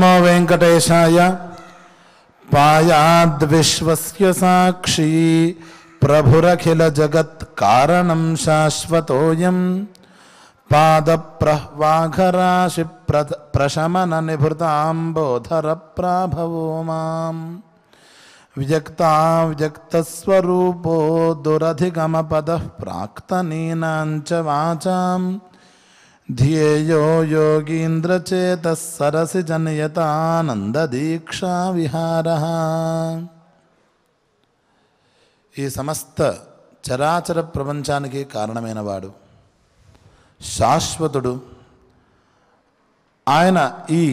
नमो वेङ्कटेशाय पायाद्विश्वस्य साक्षी प्रभुरखिल शाश्वत पाद प्रभुरखिलजगत्कारणं शाश्वतोऽयं पादप्रह्वाघराशि प्रशमननिभृताम्बोधरप्राभवो माम् व्यक्ताव्यक्तस्वरूपो दुरधिगमपदः प्राक्तनीनाञ्च वाचाम् ధ్యేయో యోగీంద్రచేత సరసి దీక్షా విహార ఈ సమస్త చరాచర ప్రపంచానికి కారణమైనవాడు శాశ్వతుడు ఆయన ఈ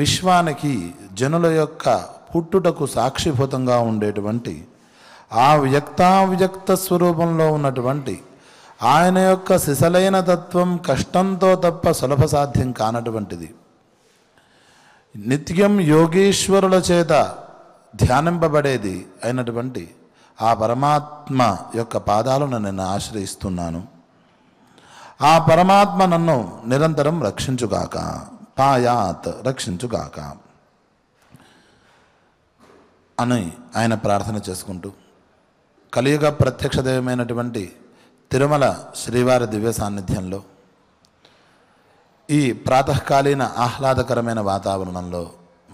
విశ్వానికి జనుల యొక్క పుట్టుటకు సాక్షిభూతంగా ఉండేటువంటి ఆ వ్యక్తావ్యక్త స్వరూపంలో ఉన్నటువంటి ఆయన యొక్క సిసలైన తత్వం కష్టంతో తప్ప సులభ సాధ్యం కానటువంటిది నిత్యం యోగీశ్వరుల చేత ధ్యానింపబడేది అయినటువంటి ఆ పరమాత్మ యొక్క పాదాలను నేను ఆశ్రయిస్తున్నాను ఆ పరమాత్మ నన్ను నిరంతరం రక్షించుగాక పాయాత్ రక్షించుగాక అని ఆయన ప్రార్థన చేసుకుంటూ కలియుగ ప్రత్యక్ష దైవమైనటువంటి తిరుమల శ్రీవారి దివ్య సాన్నిధ్యంలో ఈ ప్రాతకాలీన ఆహ్లాదకరమైన వాతావరణంలో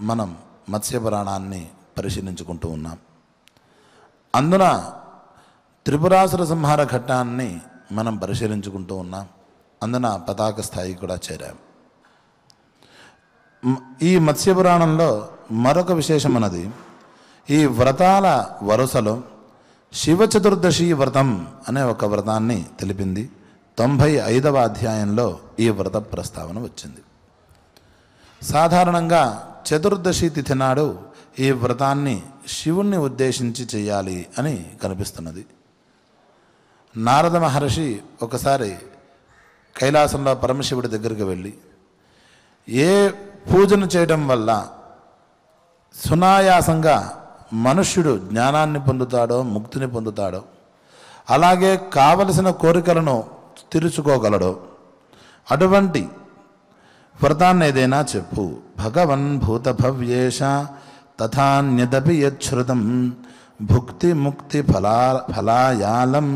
మనం మత్స్యపురాణాన్ని పరిశీలించుకుంటూ ఉన్నాం అందున త్రిపురాసుర సంహార ఘట్టాన్ని మనం పరిశీలించుకుంటూ ఉన్నాం అందున పతాక స్థాయి కూడా చేరాం ఈ మత్స్యపురాణంలో మరొక విశేషం అన్నది ఈ వ్రతాల వరుసలో శివ చతుర్దశి వ్రతం అనే ఒక వ్రతాన్ని తెలిపింది తొంభై ఐదవ అధ్యాయంలో ఈ వ్రత ప్రస్తావన వచ్చింది సాధారణంగా చతుర్దశి తిథి నాడు ఈ వ్రతాన్ని శివుణ్ణి ఉద్దేశించి చేయాలి అని కనిపిస్తున్నది నారద మహర్షి ఒకసారి కైలాసంలో పరమశివుడి దగ్గరికి వెళ్ళి ఏ పూజను చేయడం వల్ల సునాయాసంగా మనుష్యుడు జ్ఞానాన్ని పొందుతాడో ముక్తిని పొందుతాడో అలాగే కావలసిన కోరికలను తీర్చుకోగలడు అటువంటి వ్రతాన్ని ఏదైనా చెప్పు భగవన్ భవ్యేష తథాన్యదపి యశ్రుతం భుక్తి ముక్తి ఫలా ఫలాయాలం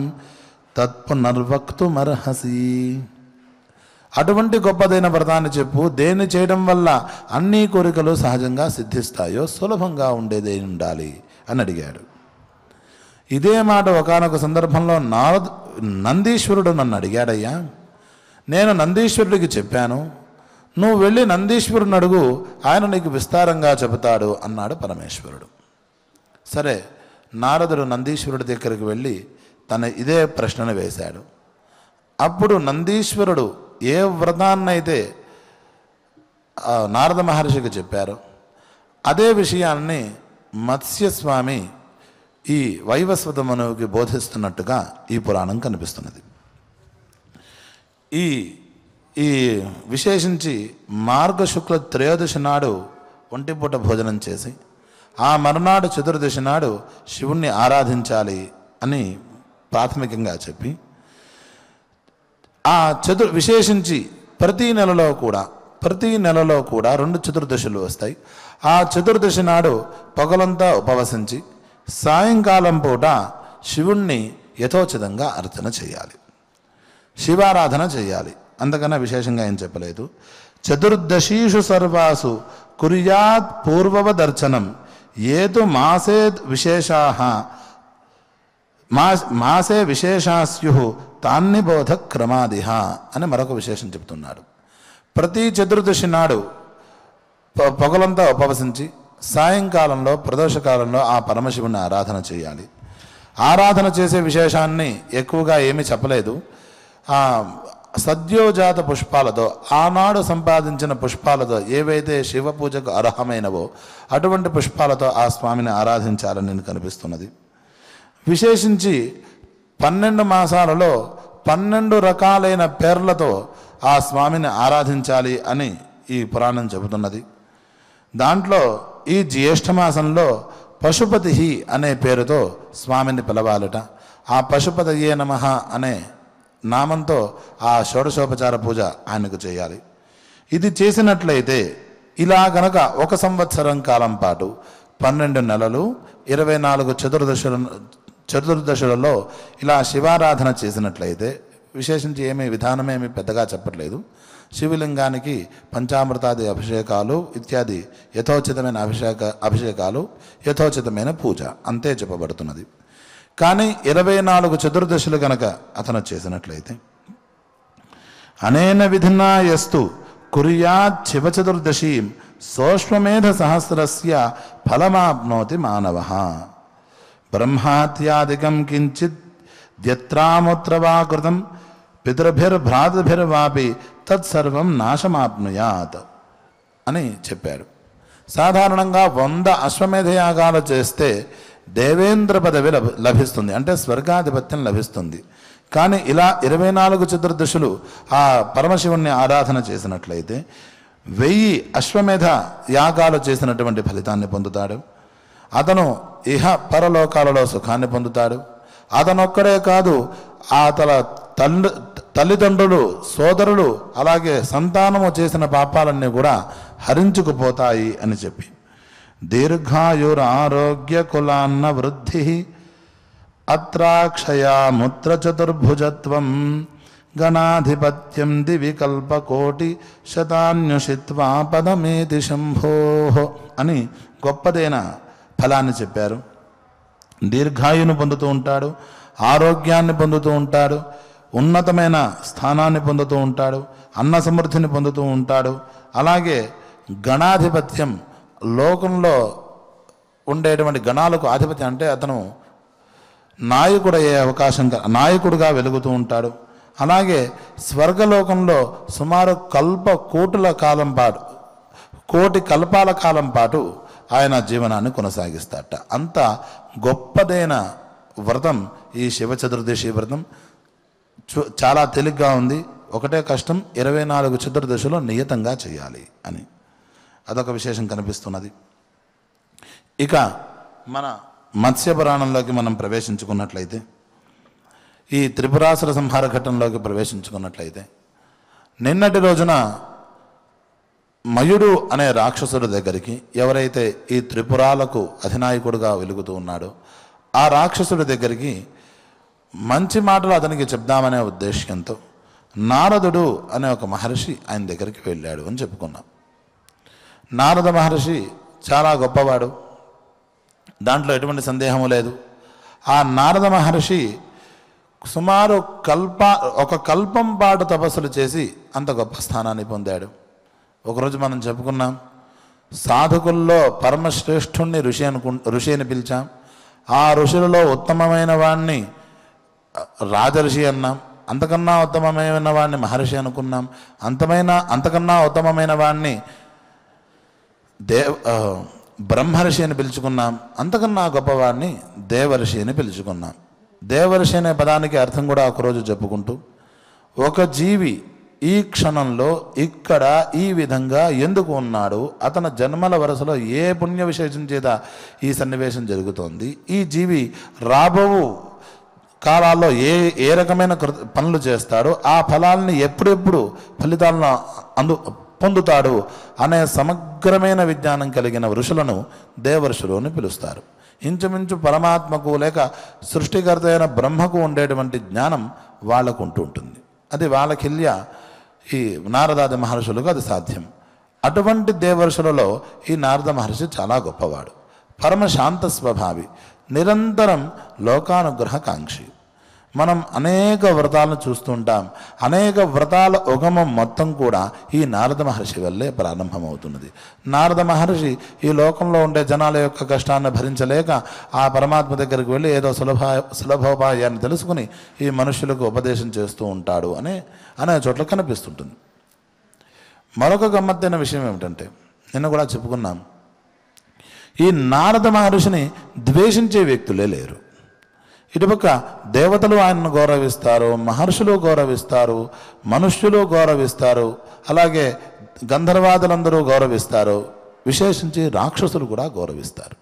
తత్పునర్వక్తుమర్హసి అటువంటి గొప్పదైన వ్రతాన్ని చెప్పు దేన్ని చేయడం వల్ల అన్ని కోరికలు సహజంగా సిద్ధిస్తాయో సులభంగా ఉండేదే ఉండాలి అని అడిగాడు ఇదే మాట ఒకనొక సందర్భంలో నారద నందీశ్వరుడు నన్ను అడిగాడయ్యా నేను నందీశ్వరుడికి చెప్పాను నువ్వు వెళ్ళి నందీశ్వరుని అడుగు ఆయన నీకు విస్తారంగా చెబుతాడు అన్నాడు పరమేశ్వరుడు సరే నారదుడు నందీశ్వరుడి దగ్గరికి వెళ్ళి తన ఇదే ప్రశ్నను వేశాడు అప్పుడు నందీశ్వరుడు ఏ వ్రతాన్నైతే నారద మహర్షికి చెప్పారు అదే విషయాన్ని మత్స్యస్వామి ఈ వైవస్వత మనువుకి బోధిస్తున్నట్టుగా ఈ పురాణం కనిపిస్తున్నది ఈ ఈ విశేషించి మార్గశుక్ల త్రయోదశి నాడు ఒంటిపూట భోజనం చేసి ఆ మరునాడు చతుర్దశి నాడు శివుణ్ణి ఆరాధించాలి అని ప్రాథమికంగా చెప్పి ఆ చతుర్ విశేషించి ప్రతి నెలలో కూడా ప్రతి నెలలో కూడా రెండు చతుర్దశలు వస్తాయి ఆ చతుర్దశి నాడు పొగలంతా ఉపవసించి సాయంకాలం పూట శివుణ్ణి యథోచితంగా అర్చన చేయాలి శివారాధన చేయాలి అంతకన్నా విశేషంగా ఏం చెప్పలేదు చతుర్దశీషు సర్వాసు కుర్యాత్ దర్శనం ఏతు మాసేద్ విశేషా మా మాసే విశేషాస్యు బోధ క్రమాదిహ అని మరొక విశేషం చెబుతున్నాడు ప్రతి చతుర్దశి నాడు పొగలంతా ఉపవసించి సాయంకాలంలో ప్రదోషకాలంలో ఆ పరమశివుని ఆరాధన చేయాలి ఆరాధన చేసే విశేషాన్ని ఎక్కువగా ఏమీ చెప్పలేదు సద్యోజాత పుష్పాలతో ఆనాడు సంపాదించిన పుష్పాలతో ఏవైతే శివ పూజకు అర్హమైనవో అటువంటి పుష్పాలతో ఆ స్వామిని ఆరాధించాలని నేను కనిపిస్తున్నది విశేషించి పన్నెండు మాసాలలో పన్నెండు రకాలైన పేర్లతో ఆ స్వామిని ఆరాధించాలి అని ఈ పురాణం చెబుతున్నది దాంట్లో ఈ జ్యేష్ఠమాసంలో పశుపతి అనే పేరుతో స్వామిని పిలవాలట ఆ ఏ నమ అనే నామంతో ఆ షోడశోపచార పూజ ఆయనకు చేయాలి ఇది చేసినట్లయితే ఇలా గనక ఒక సంవత్సరం కాలం పాటు పన్నెండు నెలలు ఇరవై నాలుగు చతుర్దశులను చతుర్దశలలో ఇలా శివారాధన చేసినట్లయితే విశేషించి ఏమీ విధానమేమి పెద్దగా చెప్పట్లేదు శివలింగానికి పంచామృతాది అభిషేకాలు ఇత్యాది యథోచితమైన అభిషేక అభిషేకాలు యథోచితమైన పూజ అంతే చెప్పబడుతున్నది కానీ ఇరవై నాలుగు చతుర్దశలు గనక అతను చేసినట్లయితే అనేన విధినా ఎస్తు కుర్యాత్ శివ చతుర్దశీం సోష్మేధ సహస్రస్య ఫలమాప్నోతి మానవ బ్రహ్మాత్యాదికం కించిత్ కృతం పితృభిర్భ్రాతృభిర్వాపి తత్సర్వం నాశమాప్నుయాత్ అని చెప్పారు సాధారణంగా వంద అశ్వమేధయాగాలు చేస్తే దేవేంద్ర పదవి లభిస్తుంది అంటే స్వర్గాధిపత్యం లభిస్తుంది కానీ ఇలా ఇరవై నాలుగు చతుర్దశులు ఆ పరమశివుణ్ణి ఆరాధన చేసినట్లయితే వెయ్యి అశ్వమేధ యాగాలు చేసినటువంటి ఫలితాన్ని పొందుతాడు అతను ఇహ పరలోకాలలో సుఖాన్ని పొందుతాడు అతనొక్కడే కాదు ఆ తల తండ్రి తల్లిదండ్రులు సోదరులు అలాగే సంతానము చేసిన పాపాలన్నీ కూడా హరించుకుపోతాయి అని చెప్పి ఆరోగ్య కులాన్న వృద్ధి అత్రాక్షయా ముత్ర చతుర్భుజత్వం గణాధిపత్యం దివికల్పకోటి శతాన్యుషిత్వా పదమేతి శంభో అని గొప్పదైన ఫలాన్ని చెప్పారు దీర్ఘాయుని పొందుతూ ఉంటాడు ఆరోగ్యాన్ని పొందుతూ ఉంటాడు ఉన్నతమైన స్థానాన్ని పొందుతూ ఉంటాడు అన్న సమృద్ధిని పొందుతూ ఉంటాడు అలాగే గణాధిపత్యం లోకంలో ఉండేటువంటి గణాలకు ఆధిపత్యం అంటే అతను నాయకుడు అయ్యే అవకాశం నాయకుడుగా వెలుగుతూ ఉంటాడు అలాగే స్వర్గలోకంలో సుమారు కల్ప కోటుల కాలం పాటు కోటి కల్పాల కాలం పాటు ఆయన జీవనాన్ని కొనసాగిస్తాట అంత గొప్పదైన వ్రతం ఈ శివ చతుర్దశి వ్రతం చాలా తేలిగ్గా ఉంది ఒకటే కష్టం ఇరవై నాలుగు చతుర్దశలో నియతంగా చేయాలి అని అదొక విశేషం కనిపిస్తున్నది ఇక మన మత్స్యపురాణంలోకి మనం ప్రవేశించుకున్నట్లయితే ఈ త్రిపురాసుర సంహార ఘట్టంలోకి ప్రవేశించుకున్నట్లయితే నిన్నటి రోజున మయుడు అనే రాక్షసుడి దగ్గరికి ఎవరైతే ఈ త్రిపురాలకు అధినాయకుడుగా వెలుగుతూ ఉన్నాడో ఆ రాక్షసుడి దగ్గరికి మంచి మాటలు అతనికి చెప్దామనే ఉద్దేశంతో నారదుడు అనే ఒక మహర్షి ఆయన దగ్గరికి వెళ్ళాడు అని చెప్పుకున్నాం నారద మహర్షి చాలా గొప్పవాడు దాంట్లో ఎటువంటి సందేహము లేదు ఆ నారద మహర్షి సుమారు కల్ప ఒక కల్పం పాటు తపస్సులు చేసి అంత గొప్ప స్థానాన్ని పొందాడు ఒకరోజు మనం చెప్పుకున్నాం సాధకుల్లో పరమశ్రేష్ఠుణ్ణి ఋషి అనుకు ఋషి అని పిలిచాం ఆ ఋషులలో ఉత్తమమైన వాణ్ణి రాజర్షి అన్నాం అంతకన్నా ఉత్తమమైన వాణ్ణి మహర్షి అనుకున్నాం అంతమైన అంతకన్నా ఉత్తమమైన వాణ్ణి దేవ బ్రహ్మర్షి అని పిలుచుకున్నాం అంతకన్నా గొప్పవాణ్ణి దేవర్షి అని పిలుచుకున్నాం దేవర్షి అనే పదానికి అర్థం కూడా ఒకరోజు చెప్పుకుంటూ ఒక జీవి ఈ క్షణంలో ఇక్కడ ఈ విధంగా ఎందుకు ఉన్నాడు అతని జన్మల వరుసలో ఏ పుణ్య విశేషం చేత ఈ సన్నివేశం జరుగుతోంది ఈ జీవి రాబో కాలాల్లో ఏ ఏ రకమైన పనులు చేస్తాడో ఆ ఫలాల్ని ఎప్పుడెప్పుడు ఫలితాలను అందు పొందుతాడు అనే సమగ్రమైన విజ్ఞానం కలిగిన ఋషులను దేవర్షులు అని పిలుస్తారు ఇంచుమించు పరమాత్మకు లేక సృష్టికర్త అయిన బ్రహ్మకు ఉండేటువంటి జ్ఞానం వాళ్లకు ఉంటుంటుంది అది వాళ్ళకిల్య ఈ నారదాది మహర్షులకు అది సాధ్యం అటువంటి దేవర్షులలో ఈ నారద మహర్షి చాలా గొప్పవాడు పరమశాంత స్వభావి నిరంతరం లోకానుగ్రహకాంక్షి మనం అనేక వ్రతాలను చూస్తుంటాం అనేక వ్రతాల ఉగమం మొత్తం కూడా ఈ నారద మహర్షి వల్లే ప్రారంభమవుతున్నది నారద మహర్షి ఈ లోకంలో ఉండే జనాల యొక్క కష్టాన్ని భరించలేక ఆ పరమాత్మ దగ్గరికి వెళ్ళి ఏదో సులభ సులభోపాయాన్ని తెలుసుకుని ఈ మనుషులకు ఉపదేశం చేస్తూ ఉంటాడు అనే అనే చోట్ల కనిపిస్తుంటుంది మరొక గమ్మత్తైన విషయం ఏమిటంటే నిన్న కూడా చెప్పుకున్నాం ఈ నారద మహర్షిని ద్వేషించే వ్యక్తులే లేరు ఇటుపక్క దేవతలు ఆయనను గౌరవిస్తారు మహర్షులు గౌరవిస్తారు మనుష్యులు గౌరవిస్తారు అలాగే గంధర్వాదులందరూ గౌరవిస్తారు విశేషించి రాక్షసులు కూడా గౌరవిస్తారు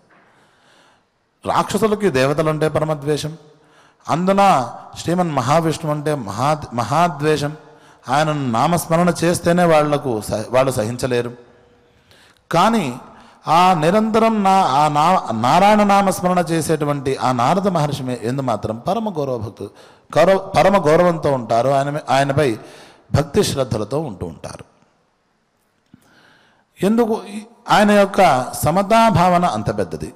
రాక్షసులకి దేవతలు అంటే పరమద్వేషం అందున శ్రీమన్ మహావిష్ణువు అంటే మహా మహాద్వేషం ఆయనను నామస్మరణ చేస్తేనే వాళ్లకు వాళ్ళు సహించలేరు కానీ ఆ నిరంతరం నా ఆ నా నారాయణ నామస్మరణ చేసేటువంటి ఆ నారద మహర్షి ఎందు మాత్రం పరమ గౌరవభక్తు గౌరవ పరమ గౌరవంతో ఉంటారు ఆయన ఆయనపై భక్తి శ్రద్ధలతో ఉంటూ ఉంటారు ఎందుకు ఆయన యొక్క సమతాభావన అంత పెద్దది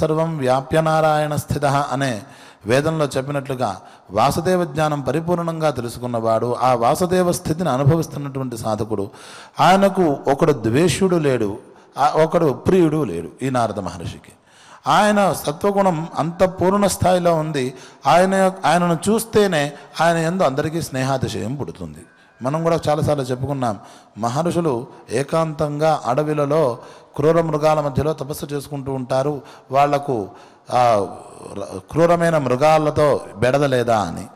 సర్వం వ్యాప్య వ్యాప్యనారాయణ స్థిత అనే వేదంలో చెప్పినట్లుగా వాసుదేవ జ్ఞానం పరిపూర్ణంగా తెలుసుకున్నవాడు ఆ వాసుదేవ స్థితిని అనుభవిస్తున్నటువంటి సాధకుడు ఆయనకు ఒకడు ద్వేషుడు లేడు ఒకడు ప్రియుడు లేడు ఈ నారద మహర్షికి ఆయన సత్వగుణం అంత పూర్ణ స్థాయిలో ఉంది ఆయన ఆయనను చూస్తేనే ఆయన ఎందు అందరికీ స్నేహాతిశయం పుడుతుంది మనం కూడా చాలాసార్లు చెప్పుకున్నాం మహర్షులు ఏకాంతంగా అడవిలలో క్రూర మృగాల మధ్యలో తపస్సు చేసుకుంటూ ఉంటారు వాళ్లకు క్రూరమైన మృగాలతో బెడద లేదా అని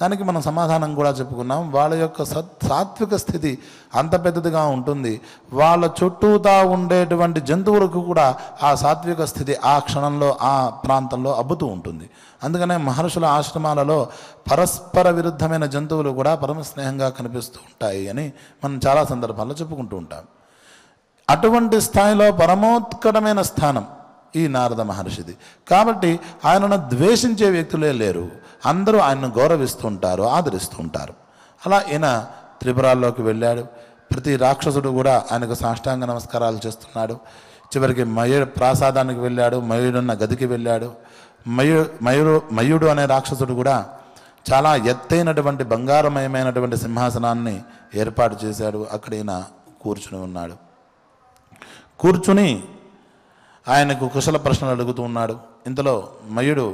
దానికి మనం సమాధానం కూడా చెప్పుకున్నాం వాళ్ళ యొక్క సత్ సాత్విక స్థితి అంత పెద్దదిగా ఉంటుంది వాళ్ళ చుట్టూతా ఉండేటువంటి జంతువులకు కూడా ఆ సాత్విక స్థితి ఆ క్షణంలో ఆ ప్రాంతంలో అబ్బుతూ ఉంటుంది అందుకనే మహర్షుల ఆశ్రమాలలో పరస్పర విరుద్ధమైన జంతువులు కూడా పరమ స్నేహంగా కనిపిస్తూ ఉంటాయి అని మనం చాలా సందర్భాల్లో చెప్పుకుంటూ ఉంటాం అటువంటి స్థాయిలో పరమోత్కటమైన స్థానం ఈ నారద మహర్షిది కాబట్టి ఆయనను ద్వేషించే వ్యక్తులే లేరు అందరూ ఆయనను గౌరవిస్తుంటారు ఆదరిస్తుంటారు అలా ఈయన త్రిపురాల్లోకి వెళ్ళాడు ప్రతి రాక్షసుడు కూడా ఆయనకు సాష్టాంగ నమస్కారాలు చేస్తున్నాడు చివరికి మయూరు ప్రాసాదానికి వెళ్ళాడు మయూరున్న గదికి వెళ్ళాడు మయు మయూరు మయుడు అనే రాక్షసుడు కూడా చాలా ఎత్తైనటువంటి బంగారమయమైనటువంటి సింహాసనాన్ని ఏర్పాటు చేశాడు అక్కడ ఈయన కూర్చుని ఉన్నాడు కూర్చుని ఆయనకు కుశల ప్రశ్నలు అడుగుతూ ఉన్నాడు ఇంతలో మయుడు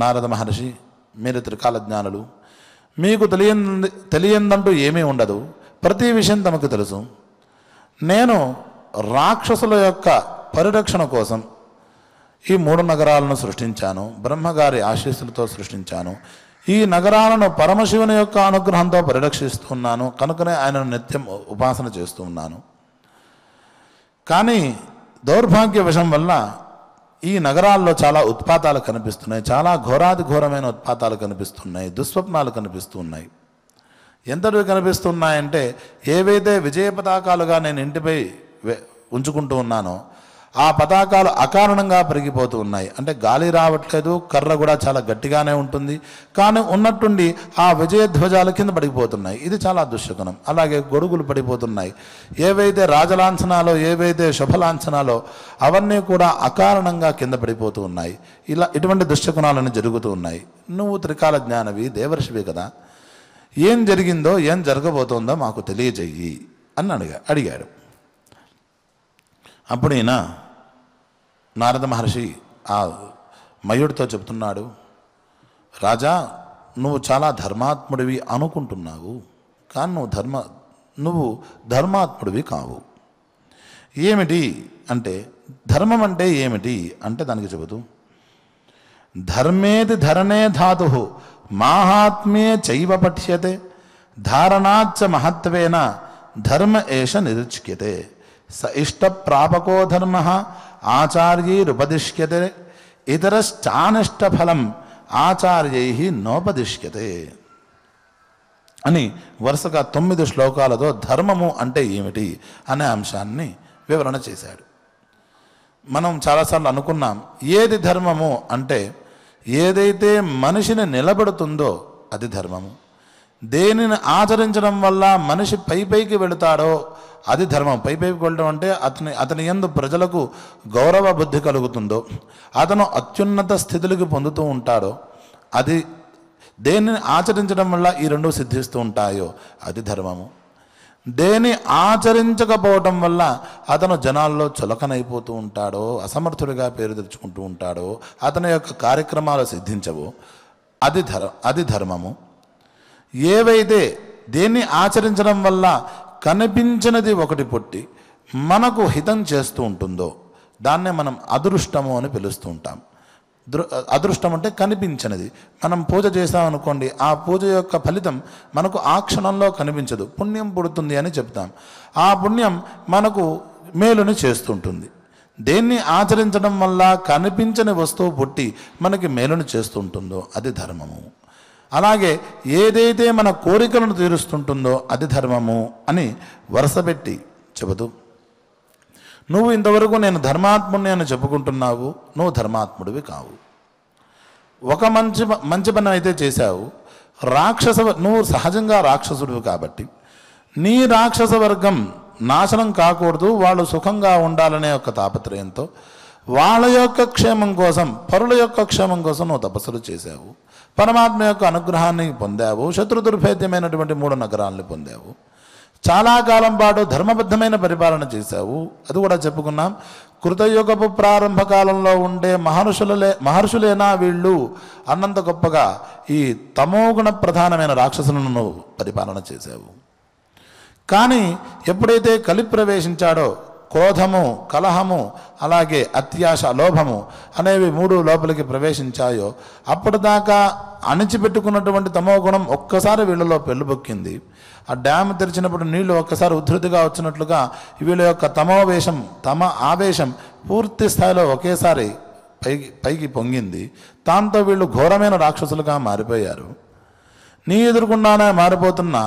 నారద మహర్షి మీరు త్రికాల జ్ఞానులు మీకు తెలియంది తెలియందంటూ ఏమీ ఉండదు ప్రతి విషయం తమకు తెలుసు నేను రాక్షసుల యొక్క పరిరక్షణ కోసం ఈ మూడు నగరాలను సృష్టించాను బ్రహ్మగారి ఆశీస్సులతో సృష్టించాను ఈ నగరాలను పరమశివుని యొక్క అనుగ్రహంతో పరిరక్షిస్తున్నాను కనుకనే ఆయనను నిత్యం ఉపాసన చేస్తూ ఉన్నాను కానీ దౌర్భాగ్యవశం వల్ల ఈ నగరాల్లో చాలా ఉత్పాతాలు కనిపిస్తున్నాయి చాలా ఘోరాది ఘోరమైన ఉత్పాతాలు కనిపిస్తున్నాయి దుస్వప్నాలు కనిపిస్తున్నాయి ఎంతటివి కనిపిస్తున్నాయంటే ఏవైతే విజయ పతాకాలుగా నేను ఇంటిపై ఉంచుకుంటూ ఉన్నానో ఆ పతాకాలు అకారణంగా పెరిగిపోతూ ఉన్నాయి అంటే గాలి రావట్లేదు కర్ర కూడా చాలా గట్టిగానే ఉంటుంది కానీ ఉన్నట్టుండి ఆ విజయధ్వజాల కింద పడిపోతున్నాయి ఇది చాలా దుశ్శకునం అలాగే గొడుగులు పడిపోతున్నాయి ఏవైతే రాజలాంఛనాలో ఏవైతే శుభలాంఛనాలో అవన్నీ కూడా అకారణంగా కింద పడిపోతూ ఉన్నాయి ఇలా ఇటువంటి దుశ్శకునాలను జరుగుతూ ఉన్నాయి నువ్వు త్రికాల జ్ఞానవి దేవర్షివి కదా ఏం జరిగిందో ఏం జరగబోతోందో మాకు తెలియజేయి అని అడిగా అడిగాడు అప్పుడు ఈయన నారద మహర్షి ఆ మయుడితో చెప్తున్నాడు రాజా నువ్వు చాలా ధర్మాత్ముడివి అనుకుంటున్నావు కానీ నువ్వు ధర్మ నువ్వు ధర్మాత్ముడివి కావు ఏమిటి అంటే ధర్మం అంటే ఏమిటి అంటే దానికి చెబుతూ ధర్మేది ధరణే ధాతు మాహాత్మ్యే చైవ పఠ్యతే ధారణాచ మహత్వేన ధర్మ ఏష నిరుచ్యతే స ఇష్టప్రాపకో ధర్మ ఆచార్యైరుపదిష్యతే ఫలం ఆచార్యై నోపదిష్యతే అని వరుసగా తొమ్మిది శ్లోకాలతో ధర్మము అంటే ఏమిటి అనే అంశాన్ని వివరణ చేశాడు మనం చాలాసార్లు అనుకున్నాం ఏది ధర్మము అంటే ఏదైతే మనిషిని నిలబెడుతుందో అది ధర్మము దేనిని ఆచరించడం వల్ల మనిషి పై పైకి వెళుతాడో అది ధర్మం పైపైకి వెళ్ళడం అంటే అతని అతని ఎందు ప్రజలకు గౌరవ బుద్ధి కలుగుతుందో అతను అత్యున్నత స్థితులకు పొందుతూ ఉంటాడో అది దేనిని ఆచరించడం వల్ల ఈ రెండు సిద్ధిస్తూ ఉంటాయో అది ధర్మము దేని ఆచరించకపోవటం వల్ల అతను జనాల్లో చులకనైపోతూ ఉంటాడో అసమర్థుడిగా పేరు తెచ్చుకుంటూ ఉంటాడో అతని యొక్క కార్యక్రమాలు సిద్ధించవు అది ధర్ అది ధర్మము ఏవైతే దేన్ని ఆచరించడం వల్ల కనిపించినది ఒకటి పుట్టి మనకు హితం చేస్తూ ఉంటుందో దాన్నే మనం అదృష్టము అని పిలుస్తూ ఉంటాం అదృష్టం అంటే కనిపించినది మనం పూజ చేసామనుకోండి ఆ పూజ యొక్క ఫలితం మనకు ఆ క్షణంలో కనిపించదు పుణ్యం పుడుతుంది అని చెప్తాం ఆ పుణ్యం మనకు మేలుని చేస్తుంటుంది దేన్ని ఆచరించడం వల్ల కనిపించని వస్తువు పుట్టి మనకి మేలును చేస్తుంటుందో అది ధర్మము అలాగే ఏదైతే మన కోరికలను తీరుస్తుంటుందో అది ధర్మము అని వరుసపెట్టి చెబుతూ నువ్వు ఇంతవరకు నేను ధర్మాత్ముడిని అని చెప్పుకుంటున్నావు నువ్వు ధర్మాత్ముడివి కావు ఒక మంచి మంచి పని అయితే చేశావు రాక్షస నువ్వు సహజంగా రాక్షసుడివి కాబట్టి నీ రాక్షస వర్గం నాశనం కాకూడదు వాళ్ళు సుఖంగా ఉండాలనే ఒక తాపత్రయంతో వాళ్ళ యొక్క క్షేమం కోసం పరుల యొక్క క్షేమం కోసం నువ్వు తపస్సులు చేశావు పరమాత్మ యొక్క అనుగ్రహాన్ని పొందావు దుర్భేద్యమైనటువంటి మూడు నగరాలను పొందావు చాలా కాలం పాటు ధర్మబద్ధమైన పరిపాలన చేశావు అది కూడా చెప్పుకున్నాం కృతయుగపు ప్రారంభ కాలంలో ఉండే మహర్షులలే మహర్షులేనా వీళ్ళు అన్నంత గొప్పగా ఈ తమోగుణ ప్రధానమైన రాక్షసులను పరిపాలన చేశావు కానీ ఎప్పుడైతే కలి ప్రవేశించాడో క్రోధము కలహము అలాగే అత్యాశ లోభము అనేవి మూడు లోపలికి ప్రవేశించాయో అప్పటిదాకా అణిచిపెట్టుకున్నటువంటి తమో గుణం ఒక్కసారి వీళ్ళలో పెళ్ళుబొక్కింది ఆ డ్యామ్ తెరిచినప్పుడు నీళ్లు ఒక్కసారి ఉధృతిగా వచ్చినట్లుగా వీళ్ళ యొక్క తమోవేశం తమ ఆవేశం పూర్తి స్థాయిలో ఒకేసారి పైకి పైకి పొంగింది దాంతో వీళ్ళు ఘోరమైన రాక్షసులుగా మారిపోయారు నీ ఎదురుకుండానే మారిపోతున్నా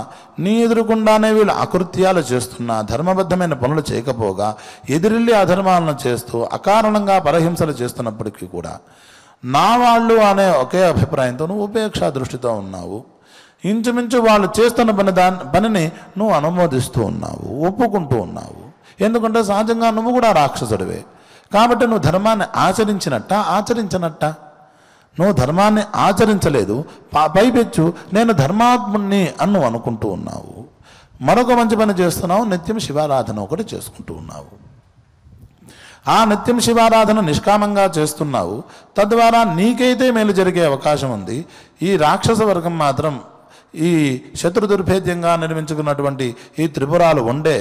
నీ ఎదురుకుండానే వీళ్ళు అకృత్యాలు చేస్తున్నా ధర్మబద్ధమైన పనులు చేయకపోగా ఎదిరిల్లి అధర్మాలను చేస్తూ అకారణంగా పరహింసలు చేస్తున్నప్పటికీ కూడా నా వాళ్ళు అనే ఒకే అభిప్రాయంతో నువ్వు ఉపేక్షా దృష్టితో ఉన్నావు ఇంచుమించు వాళ్ళు చేస్తున్న పని దాని పనిని నువ్వు అనుమోదిస్తూ ఉన్నావు ఒప్పుకుంటూ ఉన్నావు ఎందుకంటే సహజంగా నువ్వు కూడా రాక్షసుడివే కాబట్టి నువ్వు ధర్మాన్ని ఆచరించినట్ట ఆచరించినట్ట నువ్వు ధర్మాన్ని ఆచరించలేదు పైపెచ్చు నేను ధర్మాత్ముణ్ణి అన్ను అనుకుంటూ ఉన్నావు మరొక మంచి పని చేస్తున్నావు నిత్యం శివారాధన ఒకటి చేసుకుంటూ ఉన్నావు ఆ నిత్యం శివారాధన నిష్కామంగా చేస్తున్నావు తద్వారా నీకైతే మేలు జరిగే అవకాశం ఉంది ఈ రాక్షస వర్గం మాత్రం ఈ శత్రు దుర్భేద్యంగా నిర్మించుకున్నటువంటి ఈ త్రిపురాలు ఉండే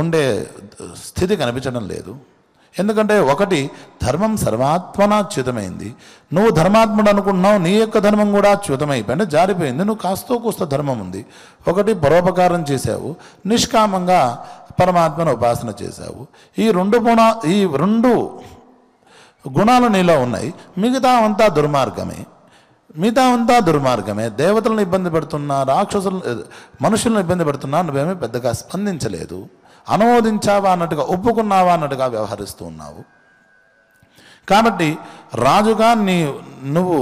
ఉండే స్థితి కనిపించడం లేదు ఎందుకంటే ఒకటి ధర్మం సర్వాత్మన చ్యుతమైంది నువ్వు ధర్మాత్ముడు అనుకుంటున్నావు నీ యొక్క ధర్మం కూడా చ్యుతమైపోయింది జారిపోయింది నువ్వు కాస్తో కూస్త ధర్మం ఉంది ఒకటి పరోపకారం చేశావు నిష్కామంగా పరమాత్మను ఉపాసన చేశావు ఈ రెండు గుణ ఈ రెండు గుణాలు నీలో ఉన్నాయి మిగతా అంతా దుర్మార్గమే మిగతా అంతా దుర్మార్గమే దేవతలను ఇబ్బంది పెడుతున్నా రాక్షసులను మనుషులను ఇబ్బంది పెడుతున్నా నువ్వేమీ పెద్దగా స్పందించలేదు అనుమోదించావా అన్నట్టుగా ఒప్పుకున్నావా అన్నట్టుగా వ్యవహరిస్తూ ఉన్నావు కాబట్టి రాజుగా నీ నువ్వు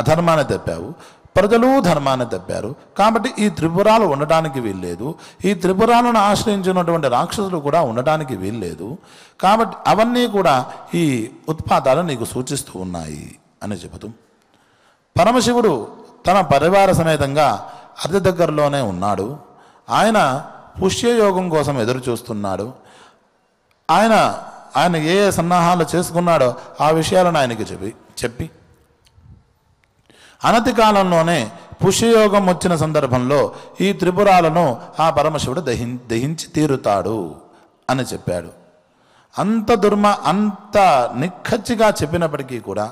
అధర్మాన్ని తప్పావు ప్రజలు ధర్మాన్ని తప్పారు కాబట్టి ఈ త్రిపురాలు ఉండటానికి వీల్లేదు ఈ త్రిపురాలను ఆశ్రయించినటువంటి రాక్షసులు కూడా ఉండటానికి వీల్లేదు కాబట్టి అవన్నీ కూడా ఈ ఉత్పాతాలు నీకు సూచిస్తూ ఉన్నాయి అని చెబుతూ పరమశివుడు తన పరివార సమేతంగా అతి దగ్గరలోనే ఉన్నాడు ఆయన పుష్యయోగం కోసం ఎదురు చూస్తున్నాడు ఆయన ఆయన ఏ ఏ సన్నాహాలు చేసుకున్నాడో ఆ విషయాలను ఆయనకి చెప్పి చెప్పి అనతి కాలంలోనే పుష్యయోగం వచ్చిన సందర్భంలో ఈ త్రిపురాలను ఆ పరమశివుడు దహి దహించి తీరుతాడు అని చెప్పాడు అంత దుర్మ అంత నిక్కచ్చిగా చెప్పినప్పటికీ కూడా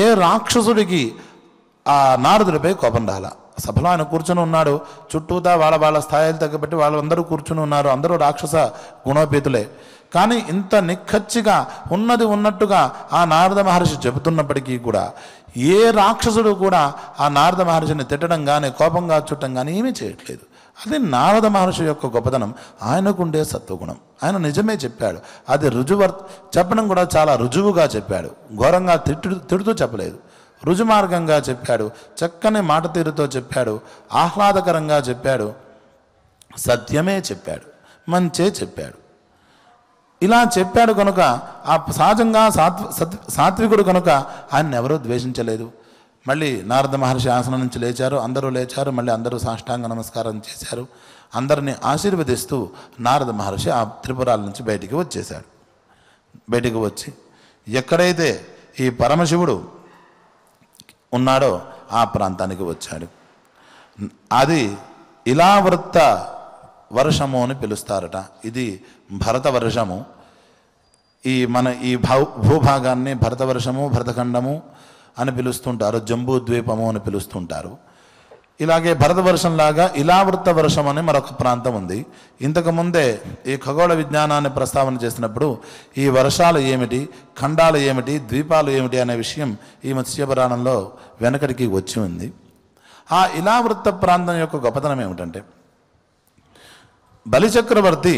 ఏ రాక్షసుడికి ఆ నారదుడిపై కోపం రాలా సభలో ఆయన కూర్చొని ఉన్నాడు చుట్టూతా వాళ్ళ వాళ్ళ స్థాయిలు తగ్గబట్టి వాళ్ళందరూ కూర్చుని ఉన్నారు అందరూ రాక్షస గుణోపేతులే కానీ ఇంత నిక్కచ్చిగా ఉన్నది ఉన్నట్టుగా ఆ నారద మహర్షి చెబుతున్నప్పటికీ కూడా ఏ రాక్షసుడు కూడా ఆ నారద మహర్షిని తిట్టడం కానీ కోపంగా చుట్టడం కానీ ఏమీ చేయట్లేదు అది నారద మహర్షి యొక్క గొప్పతనం ఆయనకుండే సత్వగుణం ఆయన నిజమే చెప్పాడు అది రుజువర్ చెప్పడం కూడా చాలా రుజువుగా చెప్పాడు ఘోరంగా తిట్టు తిడుతూ చెప్పలేదు రుజుమార్గంగా చెప్పాడు చక్కని మాట తీరుతో చెప్పాడు ఆహ్లాదకరంగా చెప్పాడు సత్యమే చెప్పాడు మంచే చెప్పాడు ఇలా చెప్పాడు కనుక ఆ సహజంగా సాత్వ సాత్వికుడు కనుక ఆయన ఎవరూ ద్వేషించలేదు మళ్ళీ నారద మహర్షి ఆసనం నుంచి లేచారు అందరూ లేచారు మళ్ళీ అందరూ సాష్టాంగ నమస్కారం చేశారు అందరిని ఆశీర్వదిస్తూ నారద మహర్షి ఆ త్రిపురాల నుంచి బయటికి వచ్చేశాడు బయటికి వచ్చి ఎక్కడైతే ఈ పరమశివుడు ఉన్నాడో ఆ ప్రాంతానికి వచ్చాడు అది ఇలా వృత్త వర్షము అని పిలుస్తారట ఇది భరత వర్షము ఈ మన ఈ భూ భూభాగాన్ని భరతవర్షము భరతఖండము అని పిలుస్తుంటారు జంబూ ద్వీపము అని పిలుస్తుంటారు ఇలాగే భరత వర్షంలాగా ఇలావృత్త వర్షం అనే మరొక ప్రాంతం ఉంది ఇంతకుముందే ఈ ఖగోళ విజ్ఞానాన్ని ప్రస్తావన చేసినప్పుడు ఈ వర్షాలు ఏమిటి ఖండాలు ఏమిటి ద్వీపాలు ఏమిటి అనే విషయం ఈ మత్స్యపురాణంలో వెనకటికి వచ్చి ఉంది ఆ ఇలావృత్త ప్రాంతం యొక్క గొప్పతనం ఏమిటంటే బలిచక్రవర్తి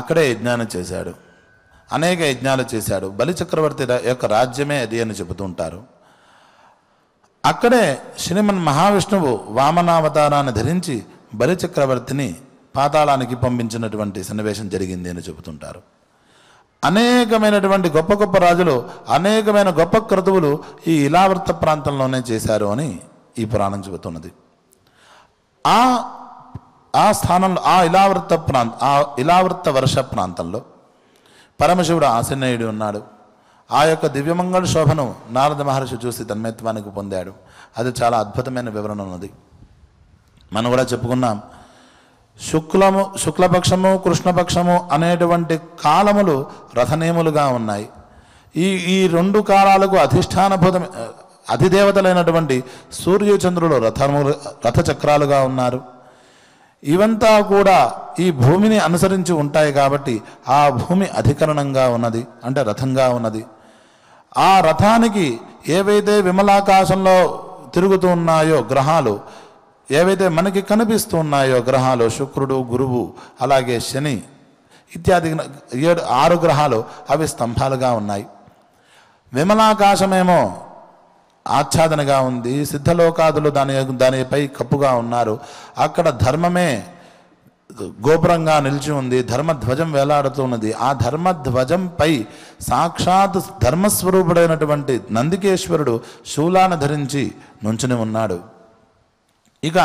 అక్కడే యజ్ఞానం చేశాడు అనేక యజ్ఞాలు చేశాడు బలిచక్రవర్తి యొక్క రాజ్యమే అది అని చెబుతుంటారు అక్కడే శ్రీమన్ మహావిష్ణువు వామనావతారాన్ని ధరించి బలిచక్రవర్తిని పాతాళానికి పంపించినటువంటి సన్నివేశం జరిగింది అని చెబుతుంటారు అనేకమైనటువంటి గొప్ప గొప్ప రాజులు అనేకమైన గొప్ప క్రతువులు ఈ ఇలావృత ప్రాంతంలోనే చేశారు అని ఈ పురాణం చెబుతున్నది ఆ ఆ స్థానంలో ఆ ఇలావృత ప్రాంత ఆ ఇలావృత వర్ష ప్రాంతంలో పరమశివుడు ఆసనేయుడు ఉన్నాడు ఆ యొక్క దివ్యమంగళ శోభను నారద మహర్షి చూసి తన్మయత్వానికి పొందాడు అది చాలా అద్భుతమైన వివరణ ఉన్నది మనం కూడా చెప్పుకున్నాం శుక్లము శుక్లపక్షము కృష్ణపక్షము అనేటువంటి కాలములు రథనేములుగా ఉన్నాయి ఈ ఈ రెండు కాలాలకు అధిష్టానభూతం అధిదేవతలైనటువంటి సూర్యచంద్రులు రథములు రథచక్రాలుగా ఉన్నారు ఇవంతా కూడా ఈ భూమిని అనుసరించి ఉంటాయి కాబట్టి ఆ భూమి అధికరణంగా ఉన్నది అంటే రథంగా ఉన్నది ఆ రథానికి ఏవైతే విమలాకాశంలో తిరుగుతూ ఉన్నాయో గ్రహాలు ఏవైతే మనకి కనిపిస్తూ ఉన్నాయో గ్రహాలు శుక్రుడు గురువు అలాగే శని ఇత్యాది ఏడు ఆరు గ్రహాలు అవి స్తంభాలుగా ఉన్నాయి విమలాకాశమేమో ఆచ్ఛాదనగా ఉంది సిద్ధలోకాదులు దాని దానిపై కప్పుగా ఉన్నారు అక్కడ ధర్మమే గోపురంగా నిలిచి ఉంది ధర్మధ్వజం వేలాడుతున్నది ఆ ధర్మధ్వజంపై సాక్షాత్ ధర్మస్వరూపుడైనటువంటి నందికేశ్వరుడు శూలాన ధరించి నుంచుని ఉన్నాడు ఇక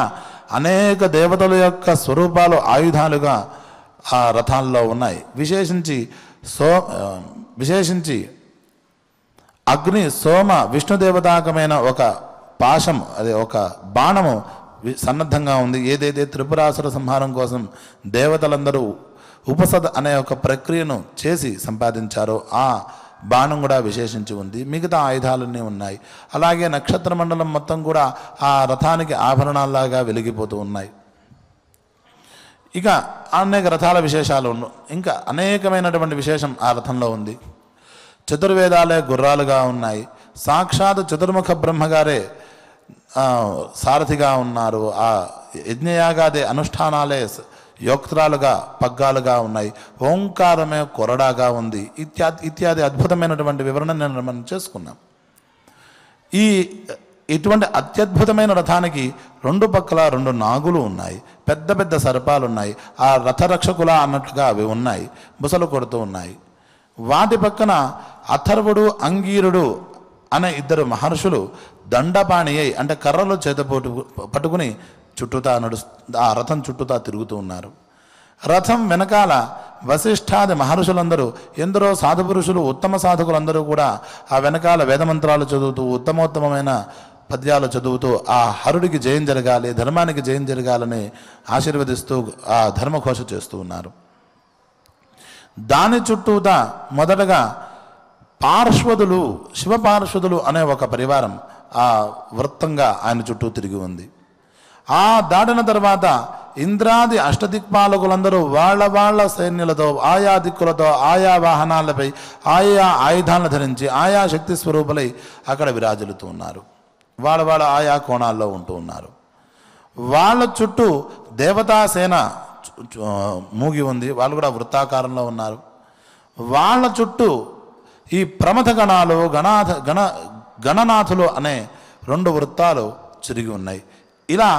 అనేక దేవతల యొక్క స్వరూపాలు ఆయుధాలుగా ఆ రథాల్లో ఉన్నాయి విశేషించి సో విశేషించి అగ్ని సోమ విష్ణుదేవతాకమైన ఒక పాశం అదే ఒక బాణము సన్నద్ధంగా ఉంది ఏదైతే త్రిపురాసుర సంహారం కోసం దేవతలందరూ ఉపసద అనే ఒక ప్రక్రియను చేసి సంపాదించారో ఆ బాణం కూడా విశేషించి ఉంది మిగతా ఆయుధాలన్నీ ఉన్నాయి అలాగే నక్షత్ర మండలం మొత్తం కూడా ఆ రథానికి ఆభరణాల్లాగా వెలిగిపోతూ ఉన్నాయి ఇక అనేక రథాల విశేషాలు ఇంకా అనేకమైనటువంటి విశేషం ఆ రథంలో ఉంది చతుర్వేదాలే గుర్రాలుగా ఉన్నాయి సాక్షాత్ చతుర్ముఖ బ్రహ్మగారే సారథిగా ఉన్నారు ఆ యజ్ఞయాగాది అనుష్ఠానాలే యోక్త్రాలుగా పగ్గాలుగా ఉన్నాయి ఓంకారమే కొరడాగా ఉంది ఇత్యా ఇత్యాది అద్భుతమైనటువంటి వివరణ నేను మనం చేసుకున్నాం ఈ ఇటువంటి అత్యద్భుతమైన రథానికి రెండు పక్కల రెండు నాగులు ఉన్నాయి పెద్ద పెద్ద సర్పాలు ఉన్నాయి ఆ రథరక్షకుల అన్నట్టుగా అవి ఉన్నాయి బుసలు కొడుతూ ఉన్నాయి వాటి పక్కన అథర్వుడు అంగీరుడు అనే ఇద్దరు మహర్షులు దండపాణి అయి అంటే కర్రలో చేత పట్టుకుని చుట్టూతా నడు ఆ రథం చుట్టూతా తిరుగుతూ ఉన్నారు రథం వెనకాల వశిష్ఠాది మహర్షులందరూ ఎందరో సాధుపురుషులు ఉత్తమ సాధకులందరూ కూడా ఆ వెనకాల వేదమంత్రాలు చదువుతూ ఉత్తమోత్తమైన పద్యాలు చదువుతూ ఆ హరుడికి జయం జరగాలి ధర్మానికి జయం జరగాలని ఆశీర్వదిస్తూ ఆ ధర్మఘోష చేస్తూ ఉన్నారు దాని చుట్టూతా మొదటగా పార్శ్వదులు శివపార్శ్వదులు అనే ఒక పరివారం ఆ వృత్తంగా ఆయన చుట్టూ తిరిగి ఉంది ఆ దాడిన తర్వాత ఇంద్రాది అష్టదిక్పాలకులందరూ వాళ్ళ వాళ్ళ సైన్యులతో ఆయా దిక్కులతో ఆయా వాహనాలపై ఆయా ఆయుధాలను ధరించి ఆయా శక్తి స్వరూపులై అక్కడ విరాజులుతూ ఉన్నారు వాళ్ళ వాళ్ళ ఆయా కోణాల్లో ఉంటూ ఉన్నారు వాళ్ళ చుట్టూ దేవతాసేన మూగి ఉంది వాళ్ళు కూడా వృత్తాకారంలో ఉన్నారు వాళ్ళ చుట్టూ ఈ ప్రమథ గణాలు గణాథ గణ గణనాథులు అనే రెండు వృత్తాలు చిరిగి ఉన్నాయి ఇలా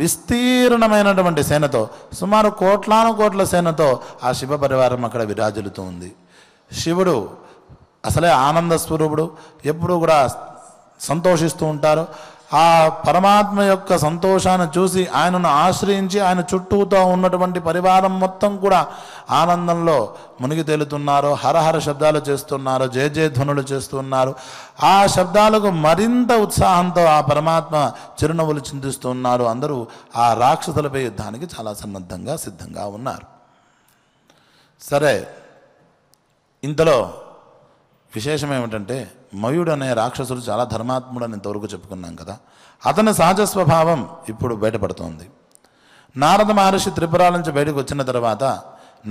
విస్తీర్ణమైనటువంటి సేనతో సుమారు కోట్లాను కోట్ల సేనతో ఆ శివ పరివారం అక్కడ విరాజులుతూ ఉంది శివుడు అసలే ఆనంద స్వరూపుడు ఎప్పుడూ కూడా సంతోషిస్తూ ఉంటారు ఆ పరమాత్మ యొక్క సంతోషాన్ని చూసి ఆయనను ఆశ్రయించి ఆయన చుట్టూతో ఉన్నటువంటి పరివారం మొత్తం కూడా ఆనందంలో మునిగి తేలుతున్నారు హరహర శబ్దాలు చేస్తున్నారు జయ ధ్వనులు చేస్తున్నారు ఆ శబ్దాలకు మరింత ఉత్సాహంతో ఆ పరమాత్మ చిరునవ్వులు చింతిస్తున్నారు అందరూ ఆ రాక్షసులపై యుద్ధానికి చాలా సన్నద్ధంగా సిద్ధంగా ఉన్నారు సరే ఇంతలో విశేషం ఏమిటంటే మయుడు అనే రాక్షసుడు చాలా ధర్మాత్ముడు అని ఇంతవరకు చెప్పుకున్నాం కదా అతని సహజ స్వభావం ఇప్పుడు బయటపడుతోంది నారద మహర్షి త్రిపురాల నుంచి బయటకు వచ్చిన తర్వాత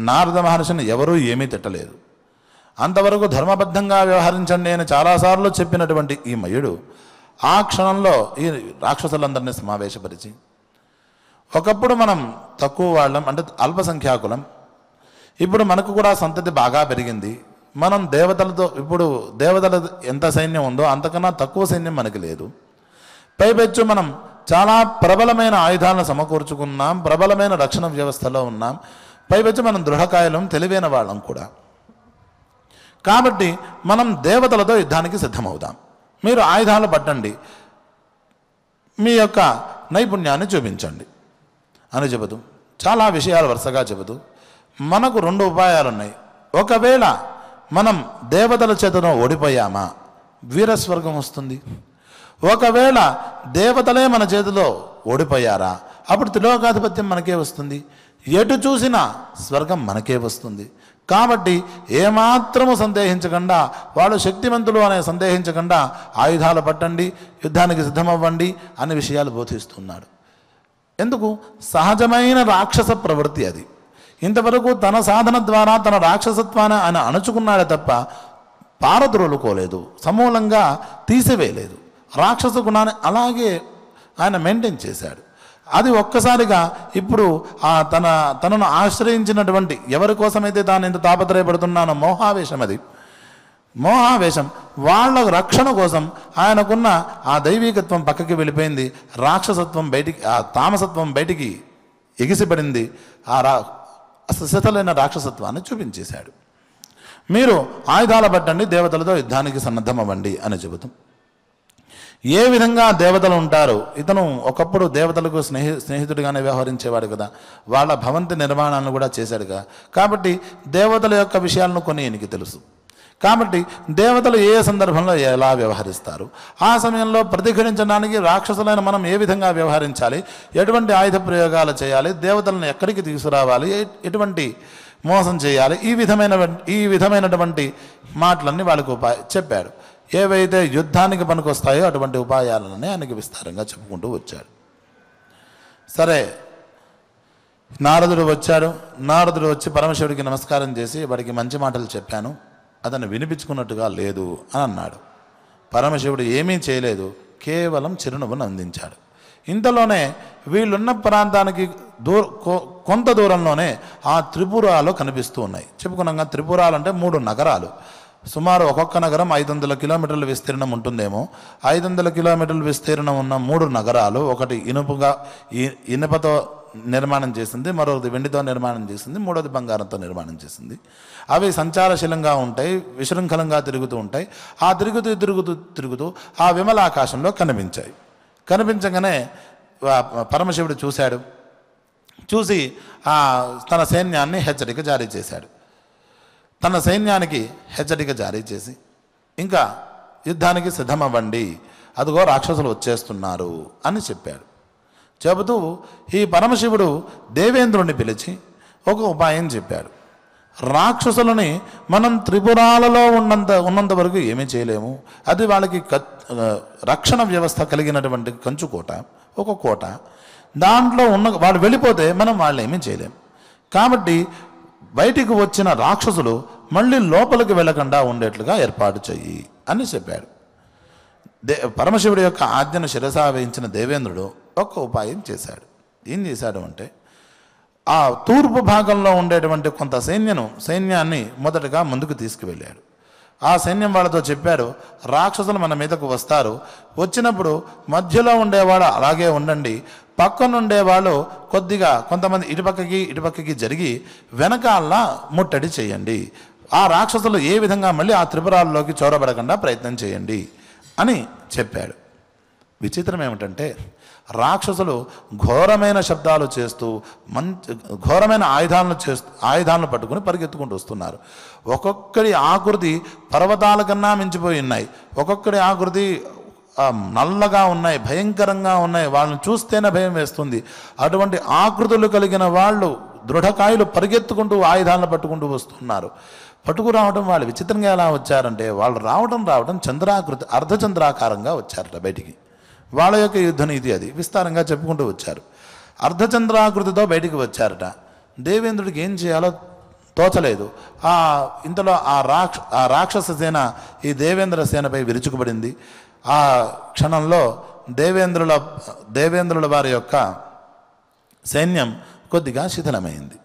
నారద మహర్షిని ఎవరూ ఏమీ తిట్టలేదు అంతవరకు ధర్మబద్ధంగా వ్యవహరించండి అని చాలాసార్లు చెప్పినటువంటి ఈ మయుడు ఆ క్షణంలో ఈ రాక్షసులందరినీ సమావేశపరిచి ఒకప్పుడు మనం తక్కువ వాళ్ళం అంటే అల్పసంఖ్యాకులం ఇప్పుడు మనకు కూడా సంతతి బాగా పెరిగింది మనం దేవతలతో ఇప్పుడు దేవతల ఎంత సైన్యం ఉందో అంతకన్నా తక్కువ సైన్యం మనకి లేదు పైపెచ్చు మనం చాలా ప్రబలమైన ఆయుధాలను సమకూర్చుకున్నాం ప్రబలమైన రక్షణ వ్యవస్థలో ఉన్నాం పైపెచ్చు మనం దృఢకాయలం తెలివైన వాళ్ళం కూడా కాబట్టి మనం దేవతలతో యుద్ధానికి సిద్ధమవుదాం మీరు ఆయుధాలు పట్టండి మీ యొక్క నైపుణ్యాన్ని చూపించండి అని చెబుతూ చాలా విషయాలు వరుసగా చెబుతూ మనకు రెండు ఉపాయాలు ఉన్నాయి ఒకవేళ మనం దేవతల చేతను ఓడిపోయామా వీరస్వర్గం వస్తుంది ఒకవేళ దేవతలే మన చేతిలో ఓడిపోయారా అప్పుడు త్రిలోకాధిపత్యం మనకే వస్తుంది ఎటు చూసినా స్వర్గం మనకే వస్తుంది కాబట్టి ఏమాత్రము సందేహించకుండా వాళ్ళు శక్తివంతులు అనే సందేహించకుండా ఆయుధాలు పట్టండి యుద్ధానికి సిద్ధమవ్వండి అనే విషయాలు బోధిస్తున్నాడు ఎందుకు సహజమైన రాక్షస ప్రవృత్తి అది ఇంతవరకు తన సాధన ద్వారా తన రాక్షసత్వాన్ని ఆయన అణుచుకున్నాడే తప్ప కోలేదు సమూలంగా తీసివేయలేదు రాక్షస గుణాన్ని అలాగే ఆయన మెయింటైన్ చేశాడు అది ఒక్కసారిగా ఇప్పుడు ఆ తన తనను ఆశ్రయించినటువంటి ఎవరి కోసమైతే తాను ఇంత తాపత్రయపడుతున్నానో మోహావేశం అది మోహావేశం వాళ్ళ రక్షణ కోసం ఆయనకున్న ఆ దైవీకత్వం పక్కకి వెళ్ళిపోయింది రాక్షసత్వం బయటికి ఆ తామసత్వం బయటికి ఎగిసిపడింది ఆ రా అసశతలైన రాక్షసత్వాన్ని చూపించేశాడు మీరు ఆయుధాల పట్టండి దేవతలతో యుద్ధానికి సన్నద్ధం అవ్వండి అని చెబుతాం ఏ విధంగా దేవతలు ఉంటారు ఇతను ఒకప్పుడు దేవతలకు స్నేహి స్నేహితుడిగానే వ్యవహరించేవాడు కదా వాళ్ళ భవంతి నిర్మాణాలను కూడా చేశాడుగా కాబట్టి దేవతల యొక్క విషయాలను కొన్ని ఎనికి తెలుసు కాబట్టి దేవతలు ఏ సందర్భంలో ఎలా వ్యవహరిస్తారు ఆ సమయంలో ప్రతిఘటించడానికి రాక్షసులైన మనం ఏ విధంగా వ్యవహరించాలి ఎటువంటి ఆయుధ ప్రయోగాలు చేయాలి దేవతలను ఎక్కడికి తీసుకురావాలి ఎటువంటి మోసం చేయాలి ఈ విధమైన ఈ విధమైనటువంటి మాటలన్నీ వాళ్ళకు ఉపాయ చెప్పాడు ఏవైతే యుద్ధానికి పనికొస్తాయో అటువంటి ఉపాయాలని ఆయనకి విస్తారంగా చెప్పుకుంటూ వచ్చాడు సరే నారదుడు వచ్చాడు నారదుడు వచ్చి పరమశివుడికి నమస్కారం చేసి వాడికి మంచి మాటలు చెప్పాను అతను వినిపించుకున్నట్టుగా లేదు అని అన్నాడు పరమశివుడు ఏమీ చేయలేదు కేవలం చిరునవ్వును అందించాడు ఇంతలోనే వీళ్ళున్న ప్రాంతానికి దూర కొంత దూరంలోనే ఆ త్రిపురాలు కనిపిస్తూ ఉన్నాయి చెప్పుకున్నాక త్రిపురాలు అంటే మూడు నగరాలు సుమారు ఒక్కొక్క నగరం ఐదు వందల కిలోమీటర్ల విస్తీర్ణం ఉంటుందేమో ఐదు వందల కిలోమీటర్ల విస్తీర్ణం ఉన్న మూడు నగరాలు ఒకటి ఇనుపుగా ఇనుపతో నిర్మాణం చేసింది మరొకటి వెండితో నిర్మాణం చేసింది మూడోది బంగారంతో నిర్మాణం చేసింది అవి సంచారశీలంగా ఉంటాయి విశృంఖలంగా తిరుగుతూ ఉంటాయి ఆ తిరుగుతూ తిరుగుతూ తిరుగుతూ ఆ విమల ఆకాశంలో కనిపించాయి కనిపించగానే పరమశివుడు చూశాడు చూసి తన సైన్యాన్ని హెచ్చరిక జారీ చేశాడు తన సైన్యానికి హెచ్చరిక జారీ చేసి ఇంకా యుద్ధానికి సిద్ధమవ్వండి అదిగో రాక్షసులు వచ్చేస్తున్నారు అని చెప్పాడు చెబుతూ ఈ పరమశివుడు దేవేంద్రుణ్ణి పిలిచి ఒక ఉపాయం చెప్పాడు రాక్షసులని మనం త్రిపురాలలో ఉన్నంత ఉన్నంత వరకు ఏమీ చేయలేము అది వాళ్ళకి రక్షణ వ్యవస్థ కలిగినటువంటి కంచుకోట ఒక కోట దాంట్లో ఉన్న వాళ్ళు వెళ్ళిపోతే మనం వాళ్ళని ఏమీ చేయలేము కాబట్టి బయటికి వచ్చిన రాక్షసులు మళ్ళీ లోపలికి వెళ్ళకుండా ఉండేట్లుగా ఏర్పాటు చెయ్యి అని చెప్పాడు దే పరమశివుడి యొక్క ఆజ్ఞను శిరసా వేయించిన దేవేంద్రుడు ఒక్క ఉపాయం చేశాడు ఏం చేశాడు అంటే ఆ తూర్పు భాగంలో ఉండేటువంటి కొంత సైన్యను సైన్యాన్ని మొదటగా ముందుకు తీసుకువెళ్ళాడు ఆ సైన్యం వాళ్ళతో చెప్పాడు రాక్షసులు మన మీదకు వస్తారు వచ్చినప్పుడు మధ్యలో ఉండేవాడు అలాగే ఉండండి పక్కనుండే వాళ్ళు కొద్దిగా కొంతమంది ఇటుపక్కకి ఇటుపక్కకి జరిగి వెనకాల ముట్టడి చేయండి ఆ రాక్షసులు ఏ విధంగా మళ్ళీ ఆ త్రిపురాల్లోకి చోరబడకుండా ప్రయత్నం చేయండి అని చెప్పాడు విచిత్రం ఏమిటంటే రాక్షసులు ఘోరమైన శబ్దాలు చేస్తూ మంచి ఘోరమైన ఆయుధాలను చేస్తూ ఆయుధాలను పట్టుకుని పరిగెత్తుకుంటూ వస్తున్నారు ఒక్కొక్కడి ఆకృతి పర్వతాల కన్నా మించిపోయి ఉన్నాయి ఒక్కొక్కడి ఆకృతి నల్లగా ఉన్నాయి భయంకరంగా ఉన్నాయి వాళ్ళని చూస్తేనే భయం వేస్తుంది అటువంటి ఆకృతులు కలిగిన వాళ్ళు దృఢకాయలు పరిగెత్తుకుంటూ ఆయుధాలను పట్టుకుంటూ వస్తున్నారు పట్టుకురావడం వాళ్ళు విచిత్రంగా ఎలా వచ్చారంటే వాళ్ళు రావడం రావడం చంద్రాకృతి అర్ధచంద్రాకారంగా వచ్చారట బయటికి వాళ్ళ యొక్క యుద్ధనీతి అది విస్తారంగా చెప్పుకుంటూ వచ్చారు అర్ధచంద్రాకృతితో బయటికి వచ్చారట దేవేంద్రుడికి ఏం చేయాలో తోచలేదు ఆ ఇంతలో ఆ రాక్ష ఆ రాక్షస సేన ఈ దేవేంద్ర సేనపై విరుచుకుపడింది ఆ క్షణంలో దేవేంద్రుల దేవేంద్రుల వారి యొక్క సైన్యం కొద్దిగా శిథిలమైంది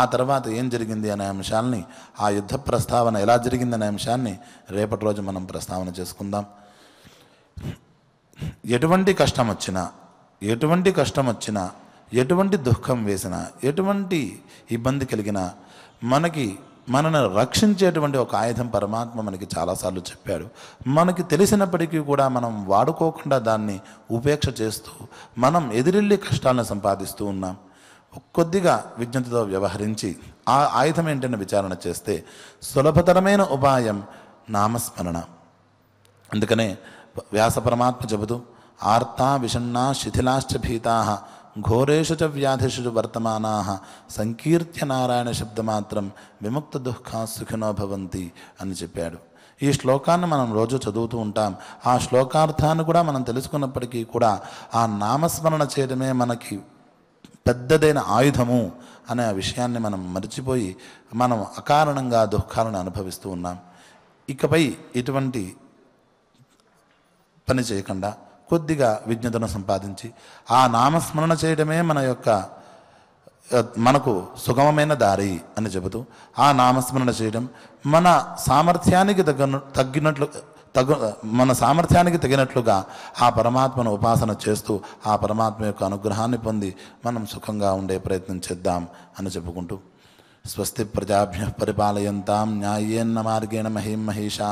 ఆ తర్వాత ఏం జరిగింది అనే అంశాన్ని ఆ యుద్ధ ప్రస్తావన ఎలా జరిగింది అనే అంశాన్ని రేపటి రోజు మనం ప్రస్తావన చేసుకుందాం ఎటువంటి కష్టం వచ్చినా ఎటువంటి కష్టం వచ్చినా ఎటువంటి దుఃఖం వేసినా ఎటువంటి ఇబ్బంది కలిగినా మనకి మనను రక్షించేటువంటి ఒక ఆయుధం పరమాత్మ మనకి చాలాసార్లు చెప్పాడు మనకి తెలిసినప్పటికీ కూడా మనం వాడుకోకుండా దాన్ని ఉపేక్ష చేస్తూ మనం ఎదిరిల్లి కష్టాలను సంపాదిస్తూ ఉన్నాం కొద్దిగా విజ్ఞతతో వ్యవహరించి ఆ ఆయుధం ఏంటని విచారణ చేస్తే సులభతరమైన ఉపాయం నామస్మరణ అందుకనే వ్యాస పరమాత్మ చెబుతూ ఆర్తా విషణ్ణా శిథిలాశ్చభీతా ఘోరేషు చ వ్యాధిషు వర్తమానా సంకీర్త్య నారాయణ శబ్దమాత్రం విముక్త దుఃఖా సుఖినో భవంతి అని చెప్పాడు ఈ శ్లోకాన్ని మనం రోజు చదువుతూ ఉంటాం ఆ శ్లోకార్థాన్ని కూడా మనం తెలుసుకున్నప్పటికీ కూడా ఆ నామస్మరణ చేయడమే మనకి పెద్దదైన ఆయుధము అనే విషయాన్ని మనం మర్చిపోయి మనం అకారణంగా దుఃఖాలను అనుభవిస్తూ ఉన్నాం ఇకపై ఇటువంటి పని చేయకుండా కొద్దిగా విజ్ఞతను సంపాదించి ఆ నామస్మరణ చేయడమే మన యొక్క మనకు సుగమమైన దారి అని చెబుతూ ఆ నామస్మరణ చేయడం మన సామర్థ్యానికి తగ్గ తగ్గినట్లు తగ్గు మన సామర్థ్యానికి తగినట్లుగా ఆ పరమాత్మను ఉపాసన చేస్తూ ఆ పరమాత్మ యొక్క అనుగ్రహాన్ని పొంది మనం సుఖంగా ఉండే ప్రయత్నం చేద్దాం అని చెప్పుకుంటూ स्वस्ति प्रजाभ्य परिपालयता न्याय्यन्न मगेण महीम महिषा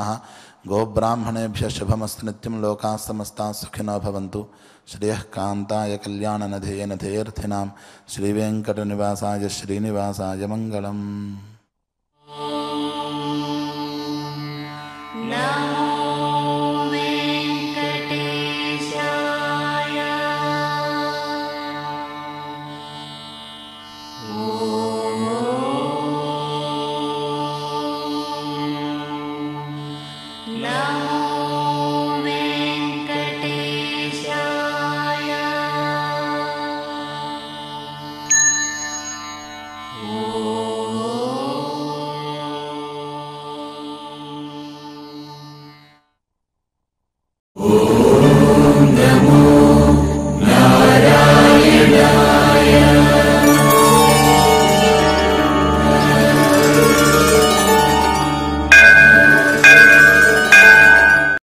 गोब्राह्मणेभ्य शुभमस्त नित्यं लोका समस्ता सुखिनो भवन्तु श्रियः कान्ताय कल्याणनधेयनधेऽर्थिनां श्रीवेङ्कटनिवासाय श्रीनिवासा मंगल